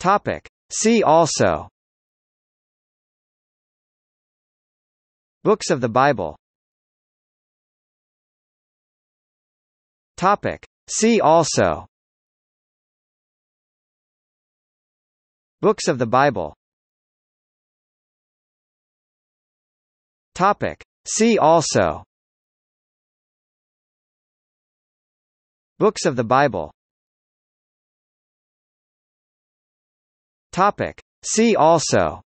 Topic. See also Books of the Bible Topic. See also Books of the Bible Topic. See also Books of the Bible Topic. See also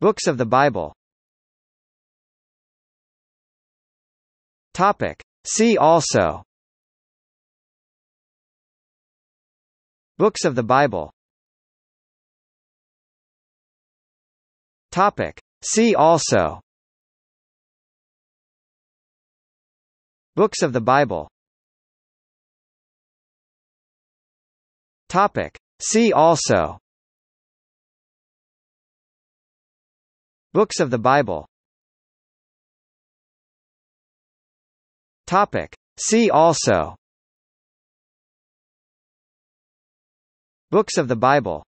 Books of the Bible Topic. See also Books of the Bible Topic. See also Books of the Bible Topic. See also Books of the Bible Topic. See also Books of the Bible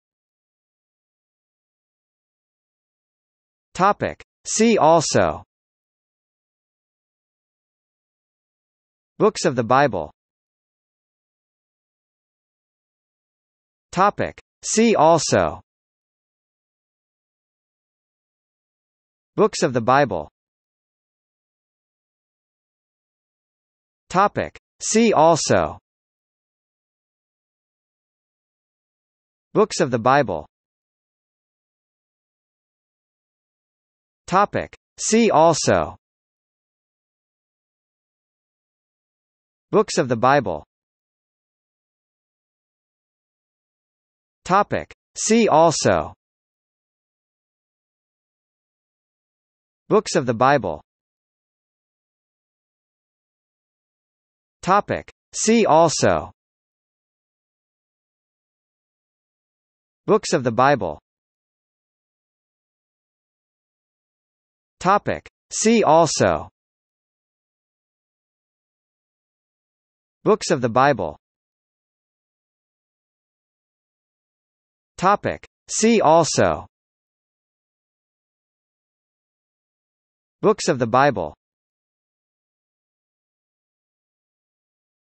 Topic. See also Books of the Bible Topic. See also Books of the Bible Topic. See also Books of the Bible Topic. See also Books of the Bible Topic. See also Books of the Bible Topic. See also Books of the Bible Topic. See also Books of the Bible Topic. See also Books of the Bible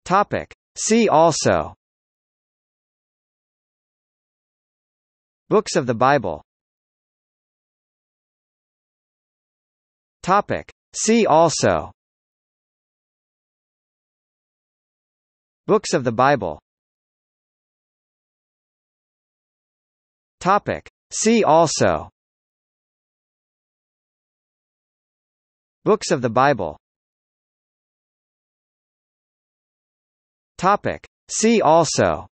Topic. See also Books of the Bible Topic. See also Books of the Bible Topic. See also Books of the Bible Topic. See also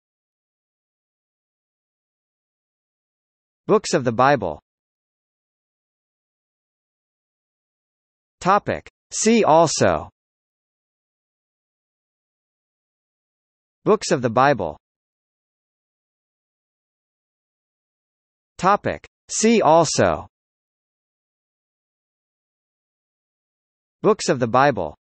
Books of the Bible Topic. See also Books of the Bible Topic. See also Books of the Bible